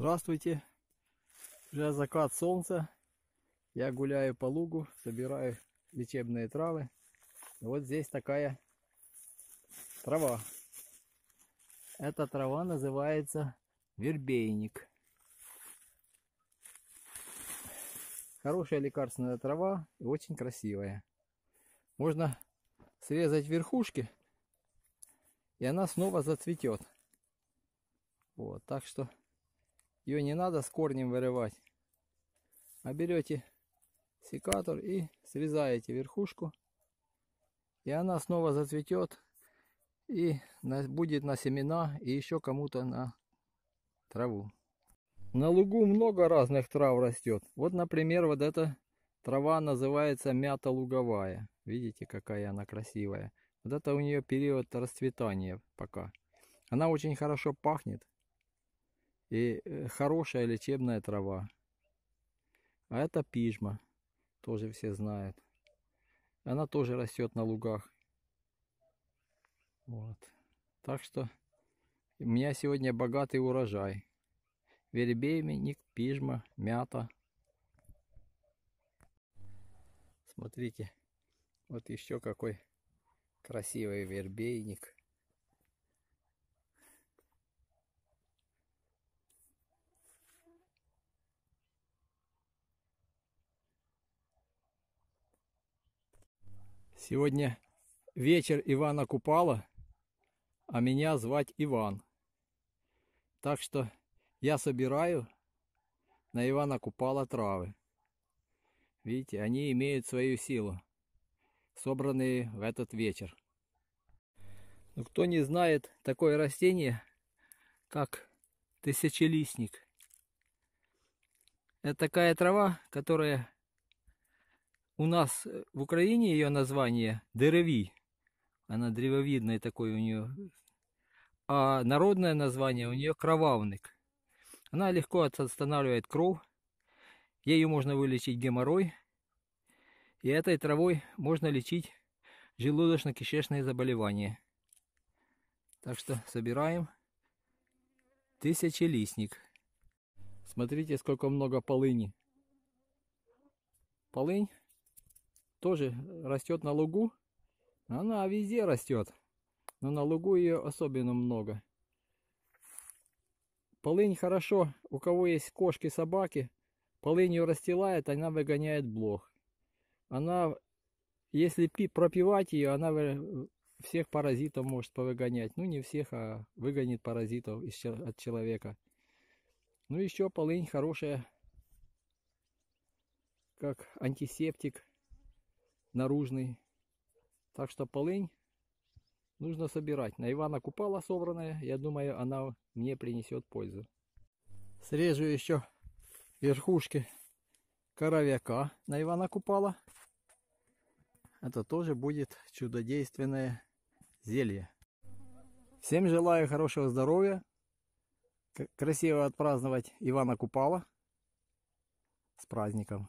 Здравствуйте! Уже закат солнца. Я гуляю по лугу, собираю лечебные травы. вот здесь такая трава. Эта трава называется вербейник. Хорошая лекарственная трава и очень красивая. Можно срезать верхушки, и она снова зацветет. Вот, так что ее не надо с корнем вырывать. А берете секатор и срезаете верхушку. И она снова зацветет и будет на семена и еще кому-то на траву. На лугу много разных трав растет. Вот, например, вот эта трава называется мята луговая. Видите, какая она красивая. Вот это у нее период расцветания пока. Она очень хорошо пахнет. И э, хорошая лечебная трава. А это пижма, тоже все знают. Она тоже растет на лугах. Вот. Так что у меня сегодня богатый урожай. Вербейменник, пижма, мята. Смотрите, вот еще какой красивый вербейник. Сегодня вечер Ивана Купала, а меня звать Иван. Так что я собираю на Ивана Купала травы. Видите, они имеют свою силу, собранные в этот вечер. Но ну, кто не знает такое растение, как тысячелистник. Это такая трава, которая у нас э, в Украине ее название деревий. Она древовидная такой у нее. А народное название у нее кровавник. Она легко отстанавливает кровь. Ею можно вылечить геморрой. И этой травой можно лечить желудочно-кишечные заболевания. Так что собираем тысячелистник. Смотрите, сколько много полыни. Полынь тоже растет на лугу. Она везде растет, но на лугу ее особенно много. Полынь хорошо, у кого есть кошки, собаки, полынь ее расстилает, она выгоняет блох. Она, если пропивать ее, она всех паразитов может повыгонять. Ну, не всех, а выгонит паразитов от человека. Ну, еще полынь хорошая, как антисептик наружный. Так что полынь нужно собирать. На Ивана Купала собранная, я думаю, она мне принесет пользу. Срежу еще верхушки коровяка на Ивана Купала. Это тоже будет чудодейственное зелье. Всем желаю хорошего здоровья, красиво отпраздновать Ивана Купала с праздником.